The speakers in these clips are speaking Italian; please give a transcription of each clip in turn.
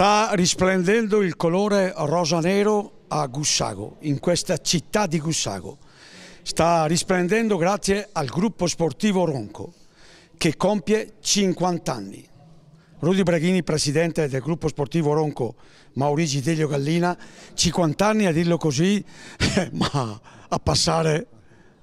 Sta risplendendo il colore rosa-nero a Gussago, in questa città di Gussago. Sta risplendendo grazie al gruppo sportivo Ronco, che compie 50 anni. Rudy Breghini, presidente del gruppo sportivo Ronco, Maurigi Deglio Gallina, 50 anni a dirlo così, ma a passare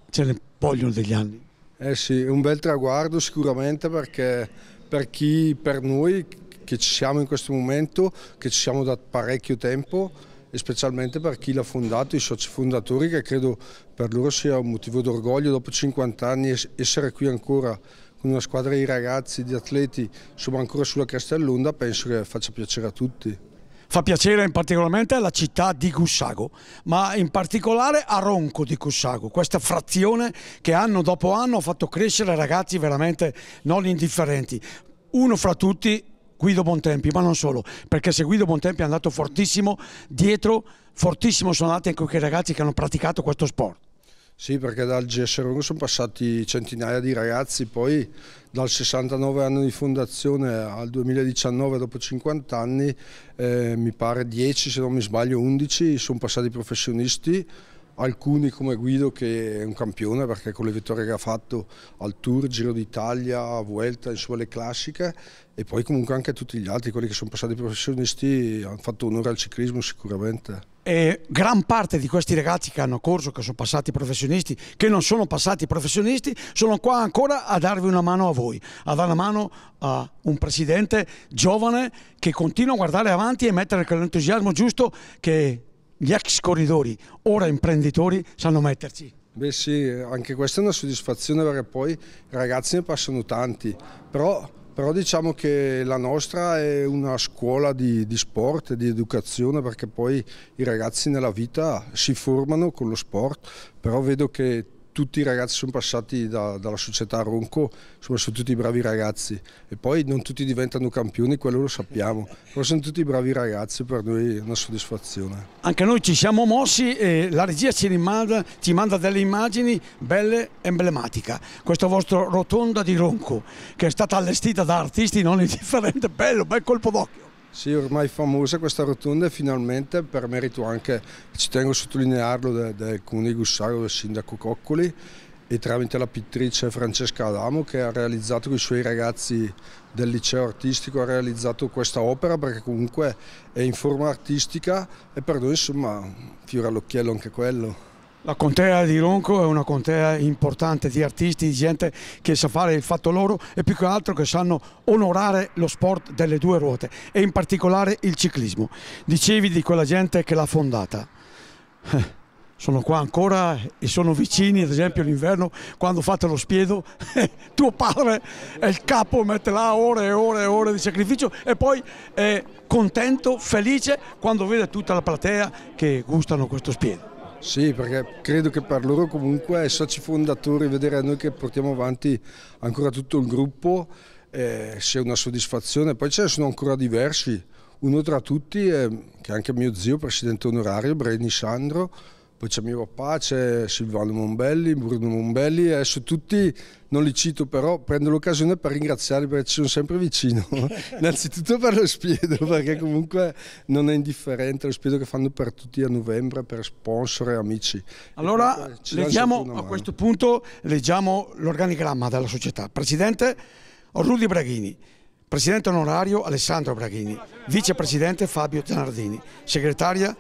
ce ne vogliono degli anni. Eh sì, un bel traguardo sicuramente perché per chi, per noi che ci siamo in questo momento, che ci siamo da parecchio tempo e specialmente per chi l'ha fondato, i soci fondatori che credo per loro sia un motivo d'orgoglio dopo 50 anni essere qui ancora con una squadra di ragazzi, di atleti, insomma ancora sulla Castellonda penso che faccia piacere a tutti. Fa piacere in particolarmente alla città di Gussago, ma in particolare a Ronco di Gussago, questa frazione che anno dopo anno ha fatto crescere ragazzi veramente non indifferenti. Uno fra tutti Guido Bontempi, ma non solo, perché se Guido Bontempi è andato fortissimo, dietro fortissimo sono andati anche quei ragazzi che hanno praticato questo sport. Sì, perché dal GSR1 sono passati centinaia di ragazzi, poi dal 69 anno di fondazione al 2019, dopo 50 anni, eh, mi pare 10, se non mi sbaglio 11, sono passati professionisti, alcuni come Guido che è un campione perché con le vittorie che ha fatto al Tour, Giro d'Italia, Vuelta, insomma le classiche e poi comunque anche tutti gli altri, quelli che sono passati professionisti hanno fatto onore al ciclismo sicuramente. E gran parte di questi ragazzi che hanno corso, che sono passati professionisti, che non sono passati professionisti, sono qua ancora a darvi una mano a voi, a dare una mano a un presidente giovane che continua a guardare avanti e mettere quell'entusiasmo giusto che gli ex corridori, ora imprenditori, sanno metterci. Beh sì, anche questa è una soddisfazione perché poi ragazzi ne passano tanti, però, però diciamo che la nostra è una scuola di, di sport, di educazione perché poi i ragazzi nella vita si formano con lo sport, però vedo che tutti i ragazzi sono passati da, dalla società Ronco, insomma sono tutti bravi ragazzi e poi non tutti diventano campioni, quello lo sappiamo, però sono tutti bravi ragazzi, per noi è una soddisfazione. Anche noi ci siamo mossi e la regia ci, rimanda, ci manda delle immagini belle, emblematiche. Questa vostra rotonda di Ronco che è stata allestita da artisti non indifferenti, bello, bel colpo d'occhio. Sì, ormai famosa questa rotonda e finalmente per merito anche, ci tengo a sottolinearlo, del, del comune di Gussaro, del sindaco Coccoli e tramite la pittrice Francesca Adamo che ha realizzato con i suoi ragazzi del liceo artistico, ha realizzato questa opera perché comunque è in forma artistica e per noi insomma fiore all'occhiello anche quello. La contea di Ronco è una contea importante di artisti, di gente che sa fare il fatto loro e più che altro che sanno onorare lo sport delle due ruote e in particolare il ciclismo. Dicevi di quella gente che l'ha fondata. Eh, sono qua ancora e sono vicini, ad esempio l'inverno quando fate lo spiedo, eh, tuo padre è il capo, mette là ore e ore e ore di sacrificio e poi è contento, felice quando vede tutta la platea che gustano questo spiedo. Sì, perché credo che per loro comunque esserci fondatori, vedere noi che portiamo avanti ancora tutto il gruppo, eh, sia una soddisfazione. Poi ce ne sono ancora diversi, uno tra tutti, eh, che è anche mio zio, presidente onorario, Breni Sandro, poi c'è mio papà, c'è Silvano Mombelli, Bruno Mombelli, adesso tutti non li cito però prendo l'occasione per ringraziarli perché ci sono sempre vicino, innanzitutto per lo spiedo perché comunque non è indifferente lo spiedo che fanno per tutti a novembre per sponsor e amici. Allora e leggiamo a questo punto leggiamo l'organigramma della società, presidente Rudy Braghini. Presidente onorario Alessandro Braghini, vicepresidente Fabio Zanardini, segretaria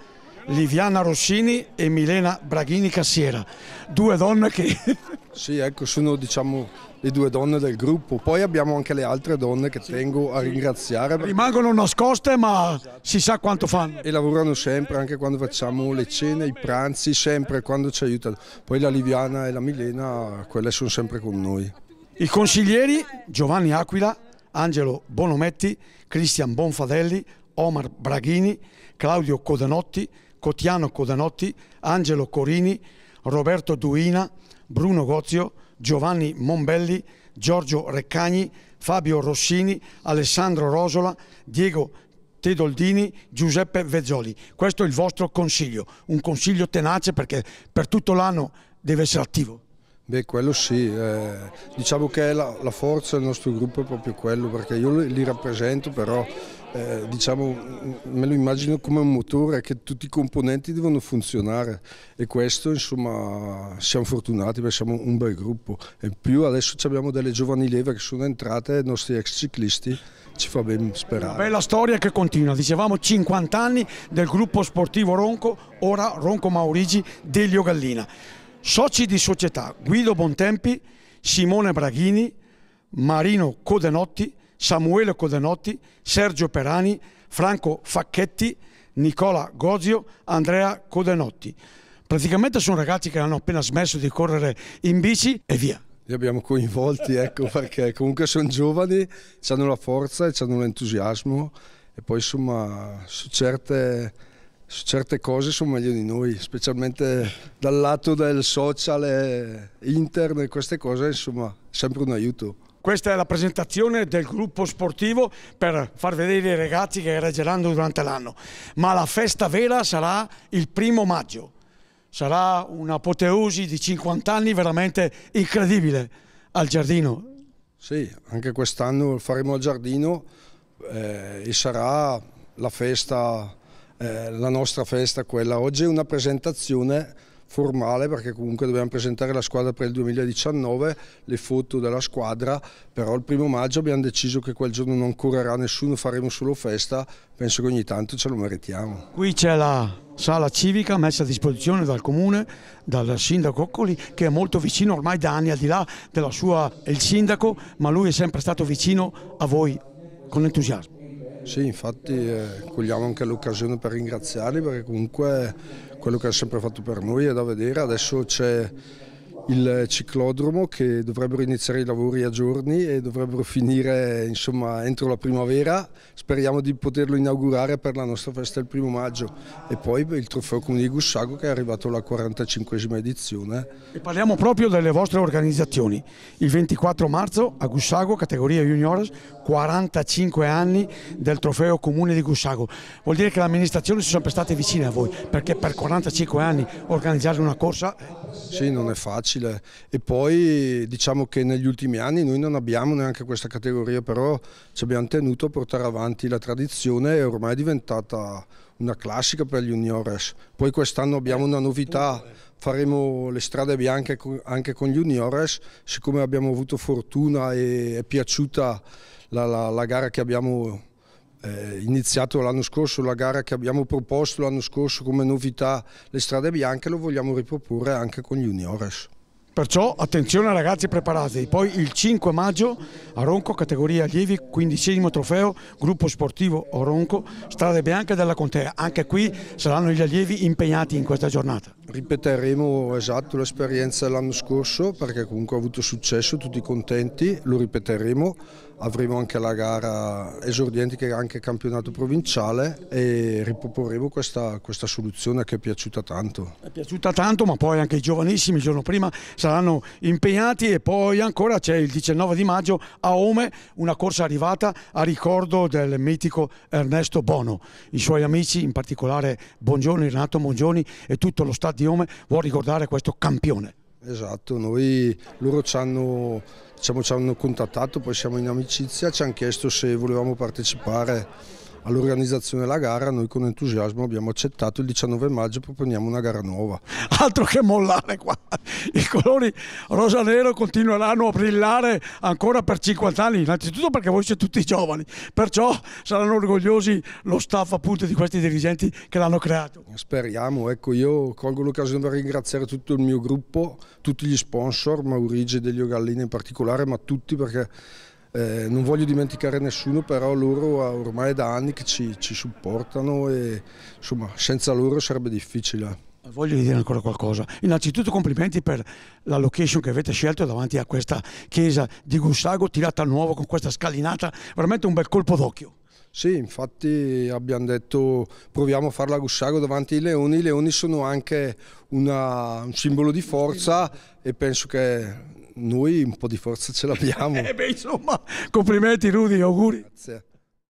Liviana Rossini e Milena Braghini Cassiera, due donne che... Sì, ecco, sono diciamo le due donne del gruppo, poi abbiamo anche le altre donne che sì, tengo a sì. ringraziare. Rimangono nascoste ma esatto. si sa quanto fanno. E lavorano sempre, anche quando facciamo le cene, i pranzi, sempre quando ci aiutano. Poi la Liviana e la Milena, quelle sono sempre con noi. I consiglieri Giovanni Aquila, Angelo Bonometti, Cristian Bonfadelli, Omar Braghini, Claudio Codenotti, Cotiano Codanotti, Angelo Corini, Roberto Duina, Bruno Gozio, Giovanni Mombelli, Giorgio Reccagni, Fabio Rossini, Alessandro Rosola, Diego Tedoldini, Giuseppe Vezzoli. Questo è il vostro consiglio, un consiglio tenace perché per tutto l'anno deve essere attivo. Beh, quello sì, eh, diciamo che la, la, forza del nostro gruppo è proprio quello, perché io li rappresento, però eh, diciamo, me lo immagino come un motore, che tutti i componenti devono funzionare e questo insomma siamo fortunati perché siamo un bel gruppo. In più adesso abbiamo delle giovani leve che sono entrate, i nostri ex ciclisti, ci fa ben sperare. bella storia che continua, dicevamo 50 anni del gruppo sportivo Ronco, ora Ronco Maurigi, Delio Gallina. Soci di società Guido Bontempi, Simone Braghini, Marino Codenotti, Samuele Codenotti, Sergio Perani, Franco Facchetti, Nicola Gozio, Andrea Codenotti. Praticamente sono ragazzi che hanno appena smesso di correre in bici e via. Li abbiamo coinvolti, ecco, perché comunque sono giovani, hanno la forza e hanno l'entusiasmo e poi insomma su certe su certe cose sono meglio di noi, specialmente dal lato del social, internet, queste cose insomma sempre un aiuto. Questa è la presentazione del gruppo sportivo per far vedere i ragazzi che gareggeranno durante l'anno, ma la festa vera sarà il primo maggio, sarà un'apoteosi di 50 anni veramente incredibile al giardino. Sì, anche quest'anno faremo al giardino eh, e sarà la festa eh, la nostra festa quella. Oggi è una presentazione formale perché comunque dobbiamo presentare la squadra per il 2019, le foto della squadra, però il primo maggio abbiamo deciso che quel giorno non correrà nessuno, faremo solo festa, penso che ogni tanto ce lo meritiamo. Qui c'è la sala civica messa a disposizione dal comune, dal sindaco Occoli che è molto vicino ormai da anni al di là della sua, il sindaco, ma lui è sempre stato vicino a voi con entusiasmo. Sì, infatti eh, cogliamo anche l'occasione per ringraziarli perché comunque quello che ha sempre fatto per noi è da vedere. Adesso c'è il ciclodromo che dovrebbero iniziare i lavori a giorni e dovrebbero finire insomma, entro la primavera. Speriamo di poterlo inaugurare per la nostra festa del primo maggio e poi il trofeo Comune di Gussago che è arrivato alla 45esima edizione. E parliamo proprio delle vostre organizzazioni. Il 24 marzo a Gussago, categoria juniores, 45 anni del trofeo comune di Gussago. Vuol dire che le amministrazioni sono sempre state vicine a voi, perché per 45 anni organizzare una corsa... Sì, non è facile. E poi diciamo che negli ultimi anni noi non abbiamo neanche questa categoria, però ci abbiamo tenuto a portare avanti la tradizione e ormai è diventata una classica per gli juniores. Poi quest'anno abbiamo una novità faremo le strade bianche anche con gli juniores, siccome abbiamo avuto fortuna e è piaciuta la, la, la gara che abbiamo eh, iniziato l'anno scorso, la gara che abbiamo proposto l'anno scorso come novità le strade bianche, lo vogliamo riproporre anche con gli juniores. Perciò attenzione ragazzi preparati, poi il 5 maggio a Ronco, categoria allievi, quindicesimo trofeo, gruppo sportivo Oronco, strade bianche della Contea. Anche qui saranno gli allievi impegnati in questa giornata. Ripeteremo esatto l'esperienza dell'anno scorso perché comunque ha avuto successo, tutti contenti, lo ripeteremo, avremo anche la gara esordiente che è anche campionato provinciale e riproporremo questa, questa, soluzione che è piaciuta tanto. È piaciuta tanto ma poi anche i giovanissimi il giorno prima saranno impegnati e poi ancora c'è il 19 di maggio a Ome una corsa arrivata a ricordo del mitico Ernesto Bono, i suoi amici in particolare Buongiorno Renato Bongioni e tutto lo stato Diome vuol ricordare questo campione. Esatto, noi loro ci hanno, diciamo, ci hanno contattato, poi siamo in amicizia, ci hanno chiesto se volevamo partecipare all'organizzazione della gara, noi con entusiasmo abbiamo accettato il 19 maggio proponiamo una gara nuova. Altro che mollare qua, i colori rosa-nero continueranno a brillare ancora per 50 anni, innanzitutto perché voi siete tutti giovani, perciò saranno orgogliosi lo staff appunto di questi dirigenti che l'hanno creato. Speriamo, ecco io colgo l'occasione per ringraziare tutto il mio gruppo, tutti gli sponsor, Maurigi e Delio Gallina in particolare, ma tutti perché eh, non voglio dimenticare nessuno, però loro ormai da anni che ci, ci supportano e insomma, senza loro sarebbe difficile. Voglio dire ancora qualcosa. Innanzitutto complimenti per la location che avete scelto davanti a questa chiesa di Gussago tirata a nuovo con questa scalinata, veramente un bel colpo d'occhio. Sì, infatti abbiamo detto proviamo a farla a Gussago davanti ai leoni. I leoni sono anche una, un simbolo di forza e penso che noi un po' di forza ce l'abbiamo. eh beh, insomma, complimenti Rudy, auguri. Grazie.